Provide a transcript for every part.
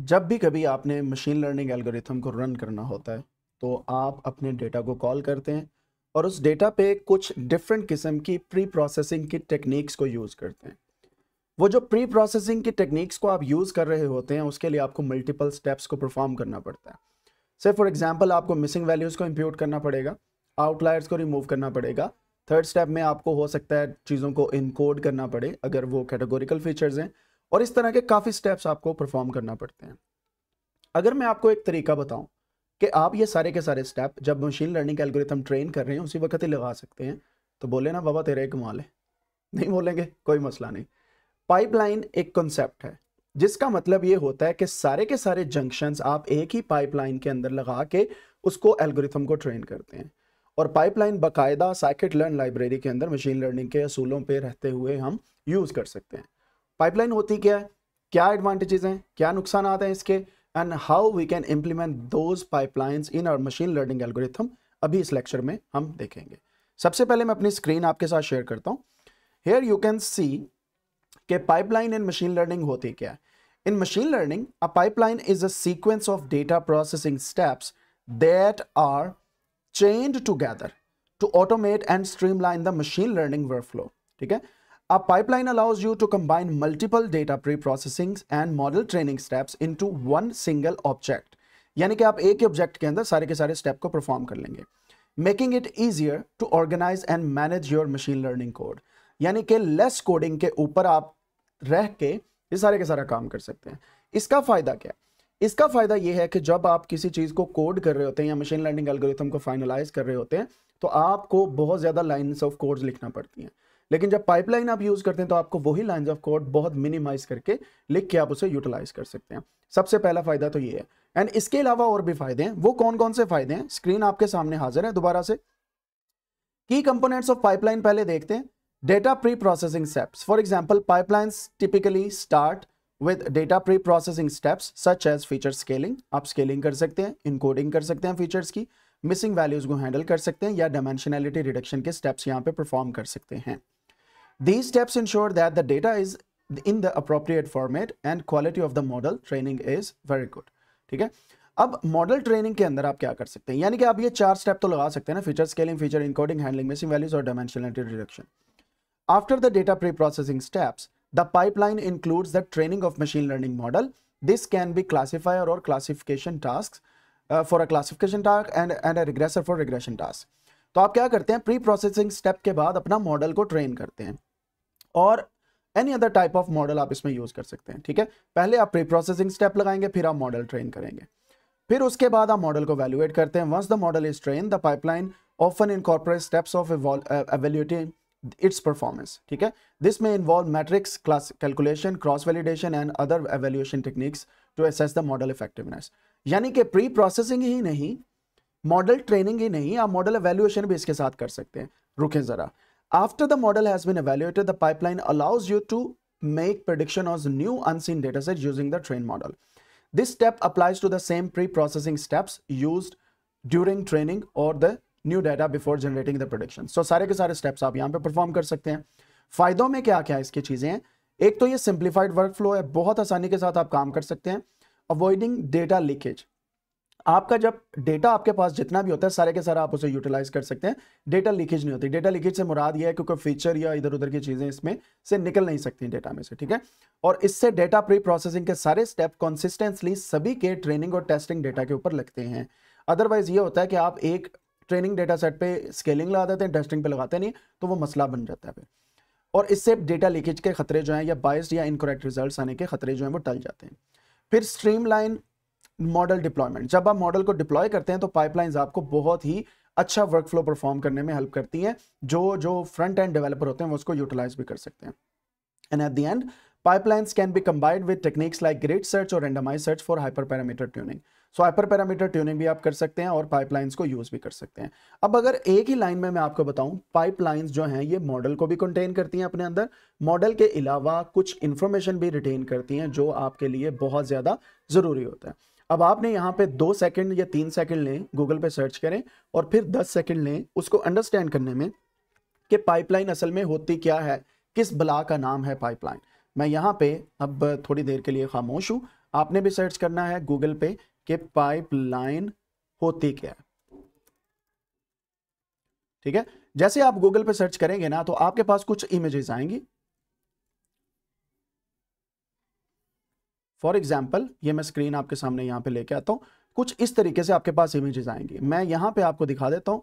जब भी कभी आपने मशीन लर्निंग एल्गोरिथम को रन करना होता है तो आप अपने डेटा को कॉल करते हैं और उस डेटा पे कुछ डिफरेंट किस्म की प्री प्रोसेसिंग की टेक्निक्स को यूज़ करते हैं वो जो प्री प्रोसेसिंग की टेक्निक्स को आप यूज़ कर रहे होते हैं उसके लिए आपको मल्टीपल स्टेप्स को परफॉर्म करना पड़ता है से फॉर एग्जाम्पल आपको मिसिंग वैल्यूज़ को इम्प्यूट करना पड़ेगा आउटलायर्स को रिमूव करना पड़ेगा थर्ड स्टेप में आपको हो सकता है चीज़ों को इनकोड करना पड़े अगर वो कैटेगोरिकल फीचर्स हैं और इस तरह के काफ़ी स्टेप्स आपको परफॉर्म करना पड़ते हैं अगर मैं आपको एक तरीका बताऊं कि आप ये सारे के सारे स्टेप जब मशीन लर्निंग एल्गोरिथम ट्रेन कर रहे हैं उसी वक्त ही लगा सकते हैं तो बोले ना बाबा तेरे कमाल है नहीं बोलेंगे कोई मसला नहीं पाइपलाइन एक कॉन्सेप्ट है जिसका मतलब ये होता है कि सारे के सारे जंक्शंस आप एक ही पाइपलाइन के अंदर लगा के उसको एल्गोरिथम को ट्रेन करते हैं और पाइपलाइन बाकायदा साइकिट लर्न लाइब्रेरी के अंदर मशीन लर्निंग के असूलों पर रहते हुए हम यूज़ कर सकते हैं पाइपलाइन होती क्या है क्या एडवांटेजेस हैं क्या नुकसान आते हैं इसके and how we can implement those pipelines in our machine learning algorithm अभी इस लेक्चर में हम देखेंगे सबसे पहले मैं अपनी स्क्रीन आपके साथ शेयर करता हूँ हेयर यू कैन सी के पाइपलाइन इन मशीन लर्निंग होती क्या है in machine learning learning, is a sequence of data processing steps that are that together to automate and streamline the machine learning workflow ठीक है A pipeline allows you to combine multiple data pre processing and model training steps into one single object. यानी कि आप एक ही object के अंदर सारे के सारे स्टेप को परफॉर्म कर लेंगे making it easier to organise and manage your machine learning code यानी कि लेस कोडिंग के ऊपर आप रह के ये सारे के सारा काम कर सकते हैं इसका फ़ायदा क्या है इसका फ़ायदा ये है कि जब आप किसी चीज़ को कोड कर रहे होते हैं या मशीन लर्निंग एल्गोरिथम को फाइनलाइज कर रहे होते हैं तो आपको बहुत ज़्यादा लाइन ऑफ कोड लिखना पड़ती हैं लेकिन जब पाइपलाइन आप यूज करते हैं तो आपको वही लाइन ऑफ कोड बहुत मिनिमाइज करके लिख के आप उसे यूटिलाइज कर सकते हैं सबसे पहला फायदा तो ये है एंड इसके अलावा और भी फायदे हैं वो कौन कौन से फायदे हैं स्क्रीन आपके सामने हाजिर है दोबारा से की कंपोनेंट्स ऑफ पाइपलाइन पहले देखते हैं data pre processing steps for example pipeline typically start with data pre processing steps such as feature scaling आप स्केलिंग कर सकते हैं इनकोडिंग कर सकते हैं फीचर्स की मिसिंग वैल्यूज को हैंडल कर सकते हैं या डायमेंशनैलिटी रिडक्शन के स्टेप्स यहाँ पे परफॉर्म कर सकते हैं these steps ensure that the data is in the appropriate format and quality of the model training is very good ठीक है अब मॉडल ट्रेनिंग के अंदर आप क्या कर सकते हैं यानी कि आप ये चार स्टेप तो लगा सकते हैं ना feature scaling feature encoding handling missing values और dimensionality reduction after the data pre processing steps the pipeline includes the training of machine learning model this can be classifier और classification task for a classification task and and a regressor for regression task तो आप क्या करते हैं pre preprocessing step के बाद अपना model को ट्रेन करते हैं और any other type of model आप इसमें यूज कर सकते हैं ठीक है पहले आप प्री प्रोसेसिंग स्टेप लगाएंगे फिर आप मॉडल ट्रेन करेंगे फिर उसके बाद आप मॉडल को वैल्यूएट करते हैं once the model is train the pipeline often incorporate steps of evaluating its performance ठीक है दिस में involve metrics class calculation cross validation and other evaluation techniques to assess the model effectiveness यानी कि pre processing ही नहीं model training ही नहीं आप model evaluation भी इसके साथ कर सकते हैं रुके जरा after the model has been evaluated the pipeline allows you to make prediction on new unseen data set using the train model this step applies to the same pre processing steps use during training और the new data before generating the prediction so सारे के सारे steps आप यहाँ पे perform कर सकते हैं फायदों में क्या क्या इसकी चीजें हैं एक तो ये सिंप्लीफाइड वर्क फ्लो है बहुत आसानी के साथ आप काम कर सकते हैं अवॉइडिंग डेटा लीकेज आपका जब डेटा आपके पास जितना भी होता है सारे के सारा आप उसे यूटिलाइज कर सकते हैं डेटा लीकेज नहीं होती डेटा लीकेज से मुराद यह है क्योंकि फीचर या इधर उधर की चीज़ें इसमें से निकल नहीं सकती डेटा में से ठीक है और इससे डेटा प्री प्रोसेसिंग के सारे स्टेप कॉन्सिस्टेंसली सभी के ट्रेनिंग और टेस्टिंग डेटा के ऊपर लगते हैं अदरवाइज ये होता है कि आप एक ट्रेनिंग डेटा सेट पर स्केलिंग लगा देते हैं टेस्टिंग पे लगाते नहीं तो वो मसला बन जाता है फिर और इससे डेटा लीकेज के खतरे जो हैं या बाइस या इनकोरेक्ट रिजल्ट आने के खतरे जो हैं वो टल जाते हैं फिर स्ट्रीमलाइन मॉडल डिप्लॉयमेंट जब आप मॉडल को डिप्लॉय करते हैं तो पाइपलाइंस आपको बहुत ही अच्छा वर्क फ्लो परफॉर्म करने में हेल्प करती हैं जो जो फ्रंट एंड डेवलपर होते हैं वो उसको यूटिलाइज भी कर सकते हैं and at the end pipelines can be combined with techniques like grid search और randomise search for hyper parameter tuning so hyper parameter tuning भी आप कर सकते हैं और पाइपलाइंस को यूज़ भी कर सकते हैं अब अगर एक ही लाइन में मैं आपको बताऊं पाइपलाइंस जो हैं ये मॉडल को भी कंटेन करती हैं अपने अंदर मॉडल के अलावा कुछ इन्फॉर्मेशन भी रिटेन करती हैं जो आपके लिए बहुत ज़्यादा ज़रूरी होता है अब आपने यहाँ पे दो सेकेंड या तीन सेकेंड लें गूगल पे सर्च करें और फिर दस सेकेंड लें उसको अंडरस्टैंड करने में कि पाइपलाइन असल में होती क्या है किस बला का नाम है पाइपलाइन मैं यहाँ पे अब थोड़ी देर के लिए खामोश हूँ आपने भी सर्च करना है गूगल पे कि पाइपलाइन होती क्या ठीक है जैसे आप गूगल पे सर्च करेंगे ना तो आपके पास कुछ इमेजेस आएंगी फॉर एग्जाम्पल ये मैं स्क्रीन आपके सामने यहां पे लेके आता हूं कुछ इस तरीके से आपके पास इमेजेस आएंगी मैं यहां पे आपको दिखा देता हूं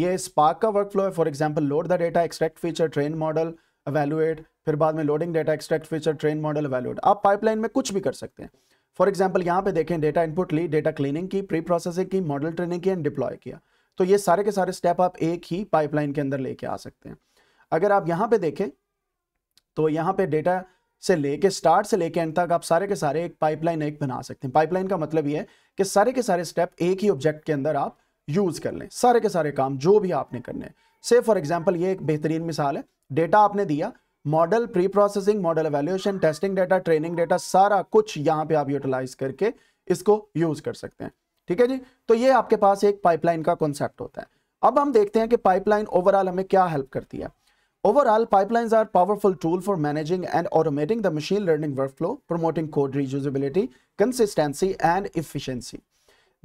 ये स्पार्क का वर्क फ्लो है for example load the data extract feature train model evaluate फिर बाद में loading data extract feature train model evaluate आप पाइपलाइन में कुछ भी कर सकते हैं फॉर एग्जाम्पल यहाँ पे देखें डेटा इनपुट ली डेटा क्लीनिंग की प्री प्रोसेसिंग की मॉडल ट्रेनिंग की एंड डिप्लॉय किया तो ये सारे के सारे स्टेप आप एक ही पाइपलाइन के अंदर लेके आ सकते हैं अगर आप यहाँ पे देखें तो यहाँ पे डेटा से लेके स्टार्ट से लेके एंड तक आप सारे के सारे एक पाइपलाइन एक बना सकते हैं पाइपलाइन का मतलब ये है कि सारे के सारे स्टेप एक ही ऑब्जेक्ट के अंदर आप यूज़ कर लें सारे के सारे काम जो भी आपने करने हैं से फॉर एग्जाम्पल ये एक बेहतरीन मिसाल है डेटा आपने दिया model pre processing model evaluation testing data training data सारा कुछ यहां पे आप यूटिलाइज करके इसको यूज कर सकते हैं ठीक है जी तो ये आपके पास एक पाइपलाइन का कॉन्सेप्ट होता है अब हम देखते हैं कि पाइपलाइन ओवरऑल हमें क्या हेल्प करती है overall pipelines are powerful tool for managing and automating the machine learning workflow promoting code reusability consistency and efficiency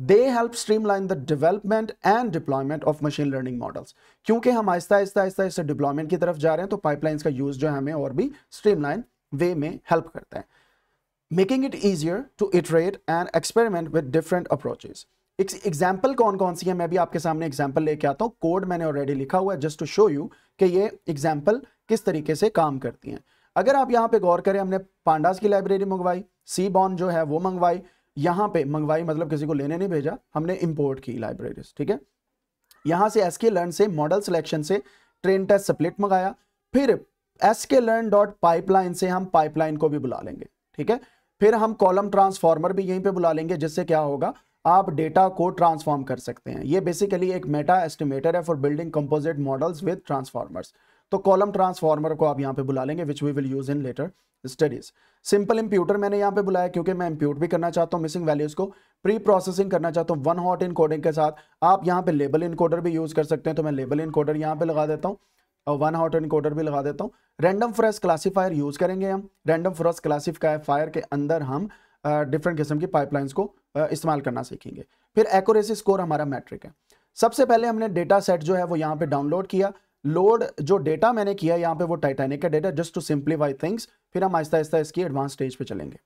they help streamline the development and deployment of machine learning models क्योंकि हम आहिस्ता आहिस्ता आहिस्ता आहिस्ता deployment की तरफ जा रहे हैं तो पाइपलाइंस का यूज जो है हमें और भी स्ट्रीम लाइन वे में हेल्प करता है making it easier to iterate and experiment with different approaches example कौन कौन सी है मैं भी आपके सामने एग्जाम्पल लेके आता हूँ कोड मैंने ऑलरेडी लिखा हुआ है जस्ट टू शो यू कि ये एग्जाम्पल किस तरीके से काम करती हैं अगर आप यहाँ पे गौर करें हमने पांडास की लाइब्रेरी मंगवाई सी बॉन जो है वो मंगवाई यहां पे मंगवाई मतलब किसी को लेने नहीं भेजा हमने इंपोर्ट की लाइब्रेरीज ठीक है यहां से एसके लर्न से मॉडल सिलेक्शन से ट्रेन टेस्ट स्प्लिट मंगाया फिर एसके लर्न डॉट पाइपलाइन से हम पाइपलाइन को भी बुला लेंगे ठीक है फिर हम कॉलम ट्रांसफॉर्मर भी यहीं पे बुला लेंगे जिससे क्या होगा आप डेटा को ट्रांसफॉर्म कर सकते हैं ये बेसिकली एक मेटा एस्टिमेटर है for building composite models with transformers तो कॉलम ट्रांसफॉर्मर को आप यहाँ पे बुला लेंगे which we will use in later studies simple imputer मैंने यहाँ पे बुलाया क्योंकि मैं इंप्यूट भी करना चाहता हूँ मिसिंग वैल्यूज को प्री प्रोसेसिंग करना चाहता हूँ वन हॉट इनकोडिंग के साथ आप यहाँ पे लेबल इनकोडर भी यूज कर सकते हैं तो मैं लेबल इनकोडर यहां पे लगा देता हूँ और वन हॉट इनकोडर भी लगा देता हूँ रैंडम फ्रेश क्लासीफायर यूज करेंगे हम रैंडम फ्रेश क्लासीफायर के अंदर हम डिफरेंट किस्म की पाइपलाइंस को इस्तेमाल करना सीखेंगे फिर एक्यूरेसी स्कोर हमारा मैट्रिक है सबसे पहले हमने डेटा सेट जो है वो यहाँ पे डाउनलोड किया लोड जो डेटा मैंने किया यहाँ पे वो टाइटेनिक का data just to simplify things फिर हम आहिस्ता आहिस्ता इसकी एडवांस स्टेज पे चलेंगे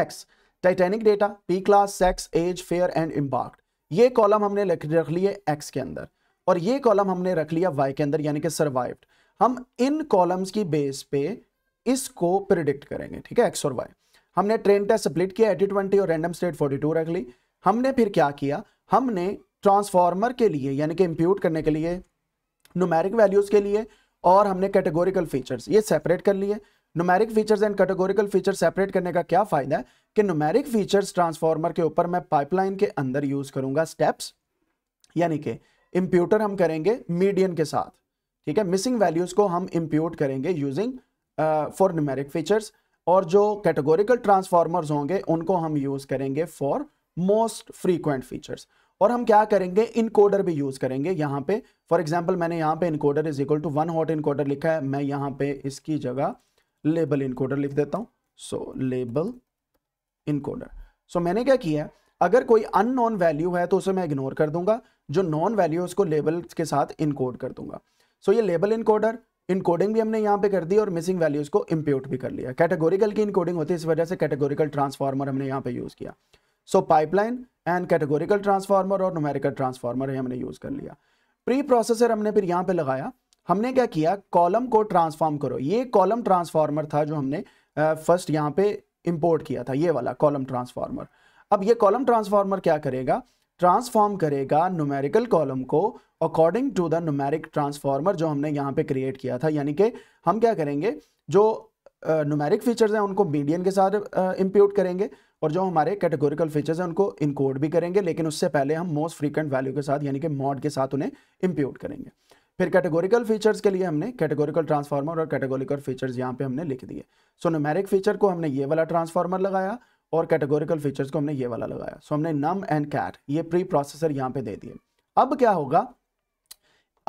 X Titanic data P class sex age fare and impact ये कॉलम हमने रख लिए एक्स के अंदर और ये कॉलम हमने रख लिया वाई के अंदर यानी कि सर्वाइव्ड हम इन कॉलम्स की बेस पे इसको प्रिडिक्ट करेंगे ठीक है एक्स और वाई हमने ट्रेन टेस्ट स्प्लिट किया एटी ट्वेंटी और रैंडम स्टेट फोर्टी टू रख ली हमने फिर क्या किया हमने ट्रांसफॉर्मर के लिए यानी कि इम्प्यूट करने के लिए नुमेरिक वैल्यूज़ के लिए और हमने कैटेगोरिकल फीचर्स ये सेपरेट कर लिए numeric features and categorical feature separate करने का क्या फ़ायदा है कि नोमैरिक फीचर्स ट्रांसफार्मर के ऊपर मैं पाइपलाइन के अंदर यूज़ करूँगा स्टेप्स यानी कि इम्प्यूटर हम करेंगे मीडियन के साथ ठीक है मिसिंग वैल्यूज़ को हम इम्प्यूट करेंगे यूजिंग फॉर न्यूमेरिक फीचर्स और जो कैटेगोरिकल ट्रांसफार्मर्स होंगे उनको हम यूज़ करेंगे फॉर मोस्ट फ्रीक्वेंट फीचर्स और हम क्या करेंगे इनकोडर भी यूज़ करेंगे यहाँ पे फॉर एग्जांपल मैंने यहाँ पे encoder is equal to one hot encoder लिखा है मैं यहाँ पे इसकी जगह लेबल इनकोडर लिख देता हूं सो लेबल इनकोडर सो मैंने क्या किया अगर कोई अननोन वैल्यू है तो उसे मैं इग्नोर कर दूंगा जो नॉन वैल्यू है उसको लेबल के साथ इनकोड कर दूंगा सो so, ये लेबल इनकोडर इनकोडिंग भी हमने यहाँ पे कर दी और मिसिंग वैल्यूज को इम्प्यूट भी कर लिया कैटेगोरिकल की इनकोडिंग होती है इस वजह से कैटेगोरिकल ट्रांसफार्मर हमने यहाँ पे यूज़ किया so pipeline and categorical transformer और नोमेरिकल ट्रांसफार्मर हमने यूज़ कर लिया प्री प्रोसेसर हमने फिर यहाँ पे लगाया हमने क्या किया कॉलम को ट्रांसफॉर्म करो ये कॉलम ट्रांसफॉर्मर था जो हमने फर्स्ट यहाँ पे इंपोर्ट किया था ये वाला कॉलम ट्रांसफॉर्मर अब ये कॉलम ट्रांसफॉर्मर क्या करेगा ट्रांसफॉर्म करेगा नुमेरिकल कॉलम को according to the numeric transformer जो हमने यहाँ पे क्रिएट किया था यानी कि हम क्या करेंगे जो नुमेरिक फीचर्स हैं उनको मीडियन के साथ इम्प्यूट करेंगे और जो हमारे कैटेगोरिकल फीचर्स हैं उनको इनकोड भी करेंगे लेकिन उससे पहले हम मोस्ट फ्रीक्वेंट वैल्यू के साथ यानी कि मॉड के साथ उन्हें इम्प्यूट करेंगे फिर कैटेगोरिकल फीचर्स के लिए हमने कैटेगोरिकल ट्रांसफार्मर और कैटेगोरिकल फीचर्स यहाँ पे हमने लिख दिए सो न्यूमेरिक फीचर को हमने ये वाला ट्रांसफार्मर लगाया और कैटेगोरिकल फीचर्स को हमने ये वाला लगाया सो so, हमने नम एंड कैट ये प्री प्रोसेसर यहाँ पे दे दिए अब क्या होगा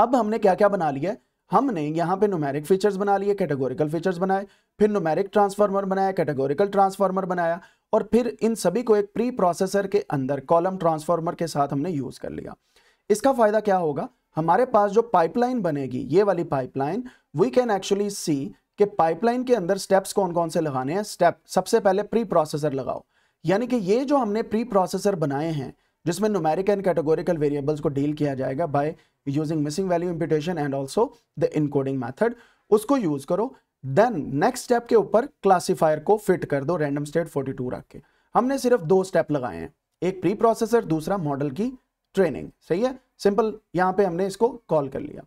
अब हमने क्या क्या बना लिया हमने यहाँ पे नोमेरिक फीचर्स बना लिए कैटेगोरिकल फीचर्स बनाए फिर नोमेरिक ट्रांसफार्मर बनाया कैटेगोरिकल ट्रांसफार्मर बनाया और फिर इन सभी को एक प्री प्रोसेसर के अंदर कॉलम ट्रांसफार्मर के साथ हमने यूज़ कर लिया इसका फ़ायदा क्या होगा हमारे पास जो पाइपलाइन बनेगी ये वाली pipeline we can actually see कि पाइपलाइन के अंदर स्टेप्स कौन कौन से लगाने हैं स्टेप सबसे पहले प्री प्रोसेसर लगाओ यानी कि ये जो हमने प्री प्रोसेसर बनाए हैं जिसमें नोमेरिक एंड कैटेगोरिकल वेरिएबल्स को डील किया जाएगा by using missing value imputation and also the encoding method उसको यूज करो देन नेक्स्ट स्टेप के ऊपर क्लासीफायर को फिट कर दो रैंडम स्टेट टू रख के हमने सिर्फ दो स्टेप लगाए हैं एक प्री प्रोसेसर दूसरा मॉडल की ट्रेनिंग सही है सिंपल यहां पे हमने इसको कॉल कर लिया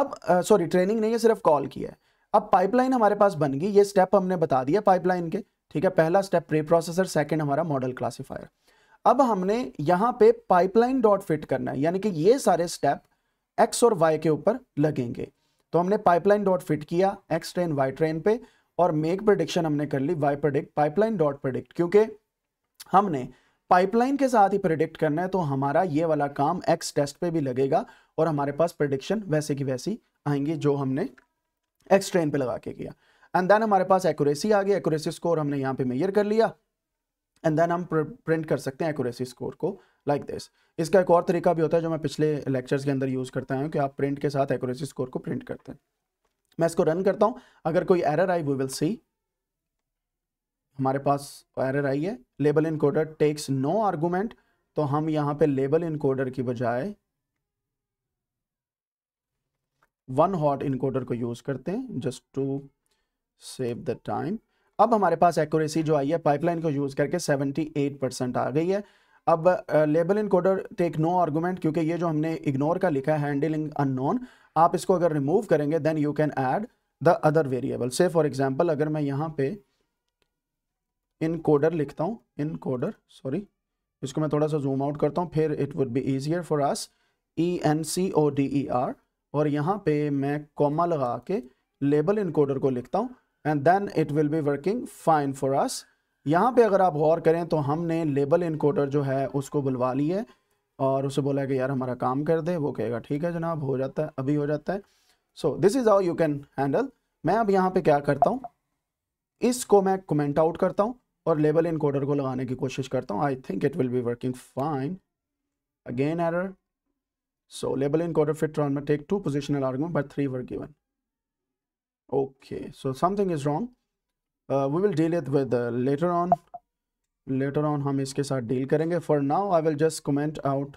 अब सॉरी uh, ट्रेनिंग नहीं है सिर्फ कॉल किया है अब पाइपलाइन हमारे पास बन गई ये स्टेप हमने बता दिया पाइपलाइन के ठीक है पहला स्टेप प्री प्रोसेसर सेकेंड हमारा मॉडल क्लासीफायर अब हमने यहां पे पाइपलाइन डॉट फिट करना है यानी कि ये सारे स्टेप एक्स और वाई के ऊपर लगेंगे तो हमने पाइपलाइन डॉट फिट किया एक्स ट्रेन वाई ट्रेन पे और मेक प्रडिक्शन हमने कर ली Y predict pipeline dot predict क्योंकि हमने पाइपलाइन के साथ ही प्रिडिक्ट करना है तो हमारा ये वाला काम एक्स टेस्ट पे भी लगेगा और हमारे पास प्रिडिक्शन वैसे की वैसी आएंगी जो हमने एक्स ट्रेन पे लगा के किया एंड देन हमारे पास एक्यूरेसी आ गई एक्यूरेसी स्कोर हमने यहाँ पे मेयर कर लिया एंड देन हम प्रिंट कर सकते हैं एक्यूरेसी स्कोर को लाइक like दिस इसका एक और तरीका भी होता है जो मैं पिछले लेक्चर्स के अंदर यूज़ करता हूँ कि आप प्रिंट के साथ एक्यूरेसी स्कोर को प्रिंट करते हैं मैं इसको रन करता हूँ अगर कोई एरर आई वी विल सी हमारे पास एरर आई है label encoder takes no argument तो हम यहाँ पे लेबल इनकोडर की बजाय वन हॉट इनकोडर को यूज़ करते हैं just to save the time अब हमारे पास एक्यूरेसी जो आई है पाइपलाइन को यूज़ करके 78 परसेंट आ गई है अब label encoder take no argument क्योंकि ये जो हमने इग्नोर का लिखा है हैंडलिंग अननोन आप इसको अगर रिमूव करेंगे then you can add the other variable से फॉर एग्जांपल अगर मैं यहाँ पे इनकोडर लिखता हूँ इनकोडर सॉरी इसको मैं थोड़ा सा जूम आउट करता हूँ फिर it would be easier for us E N C O D E R और यहाँ पे मैं कॉमा लगा के लेबल इनकोडर को लिखता हूँ and then it will be working fine for us यहाँ पे अगर आप गौर करें तो हमने लेबल इनकोडर जो है उसको बुलवा ली है और उसे बोला कि यार हमारा काम कर दे वो कहेगा ठीक है जनाब हो जाता है अभी हो जाता है so this is how you can handle मैं अब यहाँ पे क्या करता हूँ इसको मैं कमेंट आउट करता हूँ और लेबल इन कोडर को लगाने की कोशिश करता हूँ I think it will be working fine again error so label encoder fit रॉन में take two positional argument but three work given okay so something is wrong we will deal it with later on later on हम इसके साथ डील करेंगे for now I will just comment out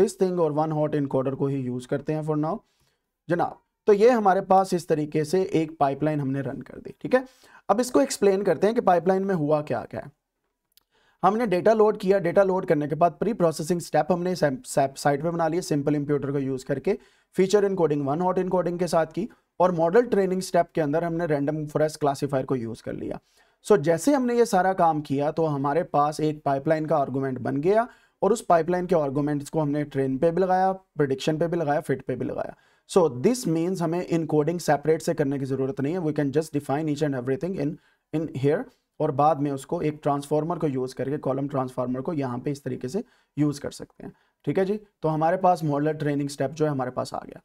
this thing और one hot इन को ही use करते हैं फॉर नाउ जनाब तो ये हमारे पास इस तरीके से एक पाइपलाइन हमने रन कर दी ठीक है अब इसको एक्सप्लेन करते हैं कि पाइपलाइन में हुआ क्या क्या है हमने डेटा लोड किया डेटा लोड करने के बाद प्री प्रोसेसिंग स्टेप हमने साइट पे बना लिए सिंपल इंप्यूटर को यूज़ करके feature encoding one hot encoding के साथ की और मॉडल ट्रेनिंग स्टेप के अंदर हमने रैंडम फॉरेस्ट क्लासीफायर को यूज़ कर लिया सो so, जैसे हमने ये सारा काम किया तो हमारे पास एक पाइपलाइन का आर्गूमेंट बन गया और उस पाइपलाइन के आर्गूमेंट्स को हमने ट्रेन पे भी लगाया प्रडिक्शन पे भी लगाया फिट पे भी लगाया सो दिस मीन्स हमें इनकोडिंग सेपरेट से करने की ज़रूरत नहीं है we can just define each and everything in in here और बाद में उसको एक ट्रांसफार्मर को यूज़ करके कॉलम ट्रांसफार्मर को यहाँ पे इस तरीके से यूज़ कर सकते हैं ठीक है जी तो हमारे पास मॉडलर ट्रेनिंग स्टेप जो है हमारे पास आ गया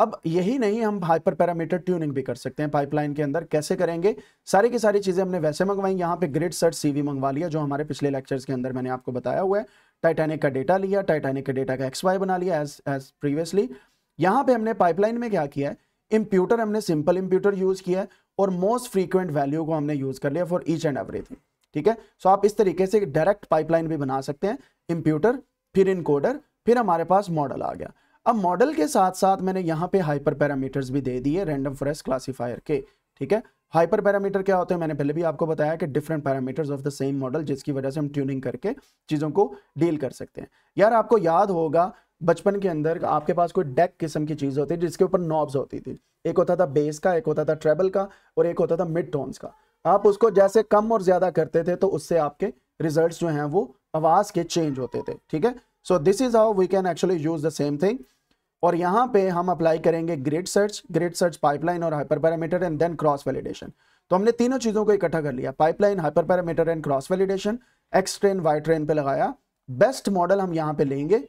अब यही नहीं हम हाइपर पैरामीटर ट्यूनिंग भी कर सकते हैं पाइपलाइन के अंदर कैसे करेंगे सारी की सारी चीज़ें हमने वैसे मंगवाई यहाँ पे ग्रिड सर्च सीवी मंगवा लिया जो हमारे पिछले लेक्चर्स के अंदर मैंने आपको बताया हुआ है टाइटैनिक का डेटा लिया टाइटैनिक का डेटा का एक्स वाई बना लिया एज एज प्रीवियसली यहां पे हमने पाइपलाइन में क्या किया है इंप्यूटर हमने सिंपल इंप्यूटर यूज किया है और मोस्ट फ्रीक्वेंट वैल्यू को हमने यूज कर लिया फॉर ईच एंड एवरीथिंग ठीक है सो आप इस तरीके से डायरेक्ट पाइपलाइन भी बना सकते हैं इंप्यूटर फिर इनकोडर फिर हमारे पास मॉडल आ गया अब मॉडल के साथ साथ मैंने यहाँ पे हाइपर पैरामीटर्स भी दे दिए रैंडम फॉरेस्ट क्लासीफायर के ठीक है हाइपर पैरामीटर क्या होते हैं मैंने पहले भी आपको बताया कि different parameters of the same model जिसकी वजह से हम ट्यूनिंग करके चीज़ों को डील कर सकते हैं यार आपको याद होगा बचपन के अंदर आपके पास कोई डेक किस्म की चीज़ होती है जिसके ऊपर नॉब्स होती थी एक होता था बेस का एक होता था ट्रेबल का और एक होता था मिड टोन्स का आप उसको जैसे कम और ज़्यादा करते थे तो उससे आपके रिजल्ट जो है वो आवाज़ के चेंज होते थे ठीक है so this is how we can actually use the same thing और यहाँ पे हम अप्लाई करेंगे grid search grid search pipeline और hyperparameter and then cross validation तो हमने तीनों चीज़ों को इकट्ठा कर लिया pipeline hyperparameter and cross validation X train Y train पे लगाया बेस्ट मॉडल हम यहाँ पे लेंगे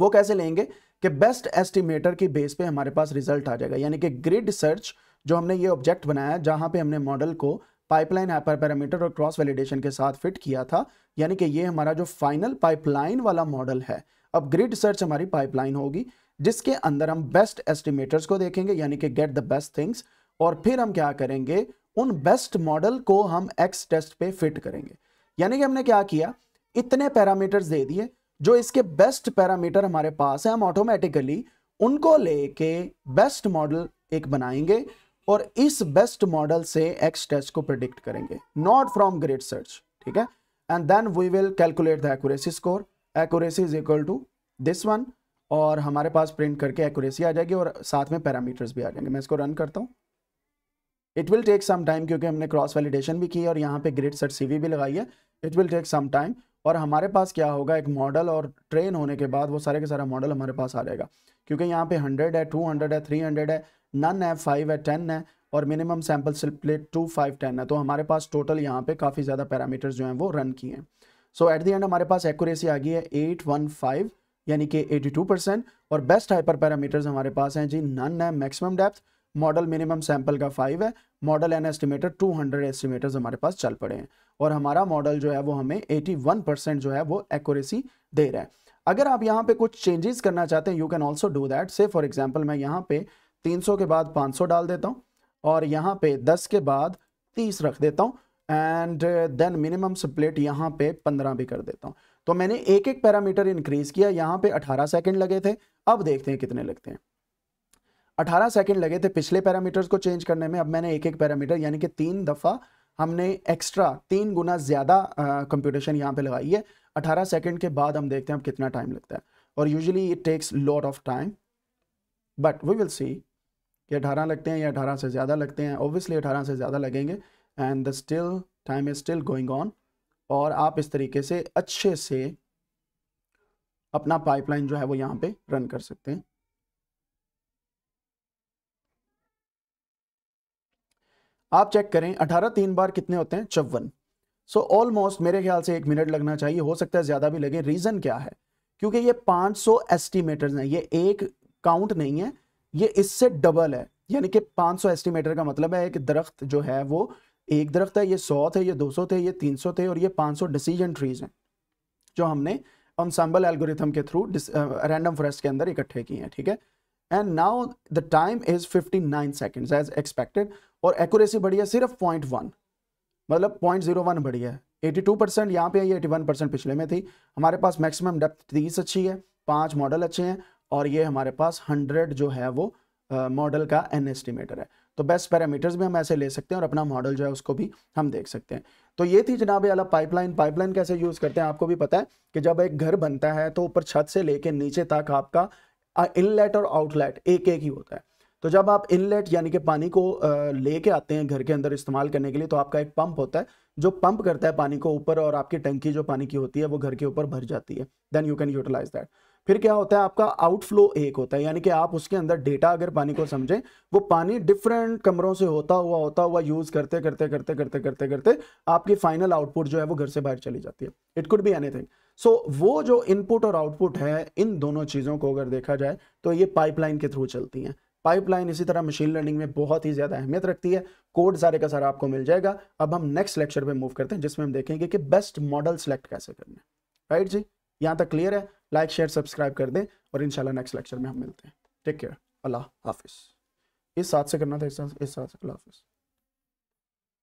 वो कैसे लेंगे कि बेस्ट एस्टिमेटर की बेस पे हमारे पास रिजल्ट आ जाएगा यानी कि ग्रिड सर्च जो हमने ये ऑब्जेक्ट बनाया जहाँ पे हमने मॉडल को पाइपलाइन हाइपर पैरामीटर और क्रॉस वैलिडेशन के साथ फिट किया था यानी कि ये हमारा जो फाइनल पाइपलाइन वाला मॉडल है अब ग्रिड सर्च हमारी पाइपलाइन होगी जिसके अंदर हम बेस्ट एस्टिमेटर्स को देखेंगे यानी कि गेट द बेस्ट थिंग्स और फिर हम क्या करेंगे उन बेस्ट मॉडल को हम एक्स टेस्ट पे फिट करेंगे यानी कि हमने क्या किया इतने पैरामीटर्स दे दिए जो इसके बेस्ट पैरामीटर हमारे पास है हम ऑटोमेटिकली उनको लेके बेस्ट मॉडल एक बनाएंगे और इस बेस्ट मॉडल से एक्स टेस्ट को प्रिडिक्ट करेंगे नॉट फ्रॉम ग्रेट सर्च ठीक है and then we will calculate the accuracy score accuracy is equal to this one और हमारे पास प्रिंट करके एक्यूरेसी आ जाएगी और साथ में पैरामीटर्स भी आ जाएंगे मैं इसको रन करता हूँ it will take some time क्योंकि हमने क्रॉस वैलिडेशन भी की और यहाँ पे ग्रेड सर्च सीवी भी लगाई है it will take some time और हमारे पास क्या होगा एक मॉडल और ट्रेन होने के बाद वो सारे के सारा मॉडल हमारे पास आ जाएगा क्योंकि यहाँ पे हंड्रेड है टू हंड्रेड है थ्री हंड्रेड है नन है फाइव है टेन है और minimum sample split two five ten है तो हमारे पास टोटल यहाँ पे काफ़ी ज़्यादा पैरामीटर्स जो हैं वो रन किए हैं सो एट दी एंड हमारे पास एक्यूरेसी आ गई है एट वन फाइव यानी कि एटी टू परसेंट और बेस्ट हाइपर पैरामीटर्स हमारे पास हैं जी नन है maximum depth model minimum sample का फाइव है model and estimator two hundred estimators हमारे पास चल पड़े हैं और हमारा मॉडल जो है वो हमें एटी वन परसेंट जो है वो एक्यूरेसी दे रहा है अगर आप यहाँ पे कुछ चेंजेस करना चाहते हैं you can also do that से फॉर एग्जाम्पल मैं यहाँ पे तीन सौ के बाद पाँच सौ डाल देता हूँ और यहाँ पे दस के बाद तीस रख देता हूँ एंड देन मिनिमम स्प्लिट यहाँ पे पंद्रह भी कर देता हूँ तो मैंने एक एक पैरामीटर इंक्रीज किया यहाँ पे अठारह सेकेंड लगे थे अब देखते हैं कितने लगते हैं अठारह सेकेंड लगे थे पिछले पैरामीटर्स को चेंज करने में अब मैंने एक एक पैरामीटर यानी कि तीन दफ़ा हमने एक्स्ट्रा तीन गुना ज़्यादा कंप्यूटेशन यहाँ पे लगाई है अठारह सेकेंड के बाद हम देखते हैं अब कितना टाइम लगता है और usually it takes lot of time but we will see कि अठारह लगते हैं या अठारह से ज़्यादा लगते हैं ओबियसली अठारह से ज़्यादा लगेंगे and the still time is still going on और आप इस तरीके से अच्छे से अपना पाइपलाइन जो है वो यहाँ पे रन कर सकते हैं आप चेक करें अठारह तीन बार कितने होते हैं चौवन सो ऑलमोस्ट मेरे ख्याल से एक मिनट लगना चाहिए हो सकता है ज़्यादा भी लगे रीज़न क्या है क्योंकि ये 500 सौ एस्टिमेटर है ये एक काउंट नहीं है ये इससे डबल है यानी कि 500 सौ एस्टिमेटर का मतलब है एक दरख्त जो है वो एक दरख्त है ये 100 थे ये 200 थे ये 300 थे और ये 500 डिसीजन ट्रीज हैं जो हमने अनसाम्बल एल्गोरिथम के थ्रू रैंडम फॉरेस्ट के अंदर इकट्ठे किए हैं ठीक है and now the time is 59 seconds as expected और एक्यूरेसी बढ़ी है सिर्फ पॉइंट वन मतलब पॉइंट जीरो वन बढ़ी है एटी टू परसेंट यहाँ पे ये एटी वन परसेंट पिछले में थी हमारे पास मैक्सिमम डेप्थ तीस अच्छी है पांच मॉडल अच्छे हैं और ये हमारे पास हंड्रेड जो है वो मॉडल uh, का एन एस्टिमेटर है तो बेस्ट पैरामीटर्स भी हम ऐसे ले सकते हैं और अपना मॉडल जो है उसको भी हम देख सकते हैं तो ये थी जनाब अला पाइपलाइन पाइपलाइन कैसे यूज़ करते हैं आपको भी पता है कि जब एक घर बनता है तो ऊपर छत से लेके नीचे तक आपका इनलेट और आउटलेट एक एक ही होता है तो जब आप इनलेट यानी कि पानी को लेके आते हैं घर के अंदर इस्तेमाल करने के लिए तो आपका एक पंप होता है जो पंप करता है पानी को ऊपर और आपकी टंकी जो पानी की होती है वो घर के ऊपर भर जाती है then you can utilize that फिर क्या होता है आपका आउटफ्लो एक होता है यानी कि आप उसके अंदर डेटा अगर पानी को समझें वो पानी डिफरेंट कमरों से होता हुआ होता हुआ यूज करते करते करते करते करते करते आपकी फाइनल आउटपुट जो है वो घर से बाहर चली जाती है it could be anything so वो जो इनपुट और आउटपुट है इन दोनों चीज़ों को अगर देखा जाए तो ये पाइपलाइन के थ्रू चलती हैं पाइपलाइन इसी तरह मशीन लर्निंग में बहुत ही ज़्यादा अहमियत रखती है कोड सारे का सारा आपको मिल जाएगा अब हम नेक्स्ट लेक्चर पे मूव करते हैं जिसमें हम देखेंगे कि बेस्ट मॉडल सेलेक्ट कैसे करना है राइट जी यहाँ तक क्लियर है लाइक शेयर सब्सक्राइब कर दें और इंशाल्लाह नेक्स्ट लेक्चर में हम मिलते हैं टेक केयर अल्लाह हाफिज़ इस साथ से करना था इस साथ इस साथ अल्लाह हाफिज़